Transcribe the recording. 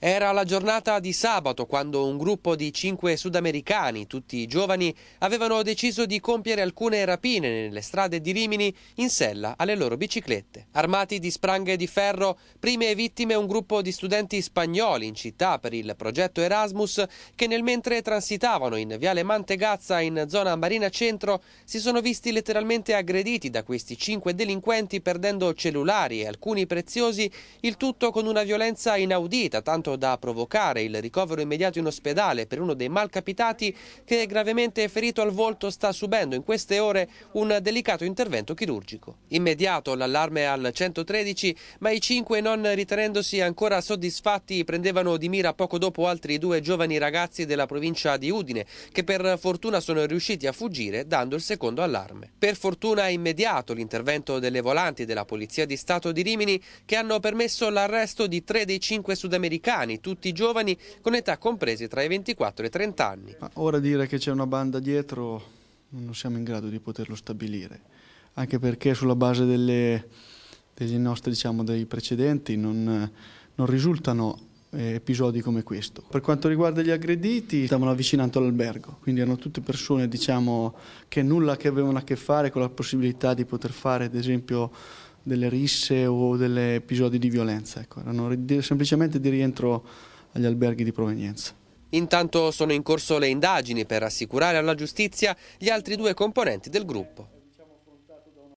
Era la giornata di sabato quando un gruppo di cinque sudamericani, tutti giovani, avevano deciso di compiere alcune rapine nelle strade di Rimini in sella alle loro biciclette. Armati di spranghe di ferro, prime vittime un gruppo di studenti spagnoli in città per il progetto Erasmus che nel mentre transitavano in Viale Mantegazza in zona Marina Centro si sono visti letteralmente aggrediti da questi cinque delinquenti perdendo cellulari e alcuni preziosi, il tutto con una violenza inaudita tanto tanto da provocare il ricovero immediato in ospedale per uno dei malcapitati che gravemente ferito al volto sta subendo in queste ore un delicato intervento chirurgico. Immediato l'allarme al 113, ma i cinque non ritenendosi ancora soddisfatti prendevano di mira poco dopo altri due giovani ragazzi della provincia di Udine che per fortuna sono riusciti a fuggire dando il secondo allarme. Per fortuna immediato l'intervento delle volanti della Polizia di Stato di Rimini che hanno permesso l'arresto di tre dei cinque sudamericani italiani, tutti giovani con età comprese tra i 24 e i 30 anni. Ma ora dire che c'è una banda dietro non siamo in grado di poterlo stabilire, anche perché sulla base delle, degli nostri diciamo, dei precedenti non, non risultano eh, episodi come questo. Per quanto riguarda gli aggrediti, stavano avvicinando l'albergo, quindi erano tutte persone diciamo, che nulla che avevano a che fare con la possibilità di poter fare ad esempio delle risse o degli episodi di violenza, ecco, erano semplicemente di rientro agli alberghi di provenienza. Intanto sono in corso le indagini per assicurare alla giustizia gli altri due componenti del gruppo.